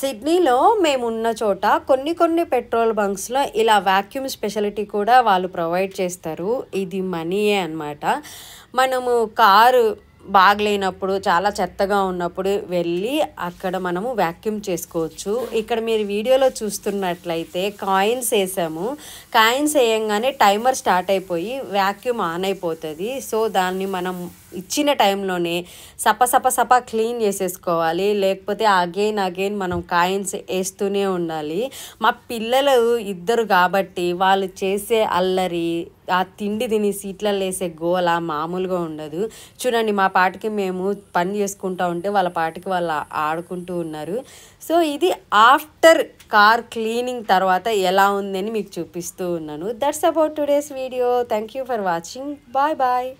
సిడ్నీలో మేమున్న చోట కొన్ని కొన్ని పెట్రోల్ బంక్స్లో ఇలా వ్యాక్యూమ్ స్పెషాలిటీ కూడా వాళ్ళు ప్రొవైడ్ చేస్తారు ఇది మనీయే అనమాట మనము కారు బాగలేనప్పుడు చాలా చెత్తగా ఉన్నప్పుడు వెళ్ళి అక్కడ మనము వ్యాక్యూమ్ చేసుకోవచ్చు ఇక్కడ మీరు వీడియోలో చూస్తున్నట్లయితే కాయిన్స్ వేసాము కాయిన్స్ వేయంగానే టైమర్ స్టార్ట్ అయిపోయి వ్యాక్యూమ్ ఆన్ అయిపోతుంది సో దాన్ని మనం ఇచ్చిన టైంలోనే సప సప సప క్లీన్ చేసేసుకోవాలి లేకపోతే అగైన్ అగైన్ మనం కాయిన్స్ వేస్తూనే ఉండాలి మా పిల్లలు ఇద్దరు కాబట్టి వాళ్ళు చేసే అల్లరి ఆ తిండి తిని సీట్లలో వేసే గోల మామూలుగా ఉండదు చూడండి మా పాటకి మేము పని చేసుకుంటూ ఉంటే వాళ్ళ పాటకి వాళ్ళు ఆడుకుంటూ ఉన్నారు సో ఇది ఆఫ్టర్ కార్ క్లీనింగ్ తర్వాత ఎలా ఉందని మీకు చూపిస్తూ ఉన్నాను that's about today's video thank you for watching bye bye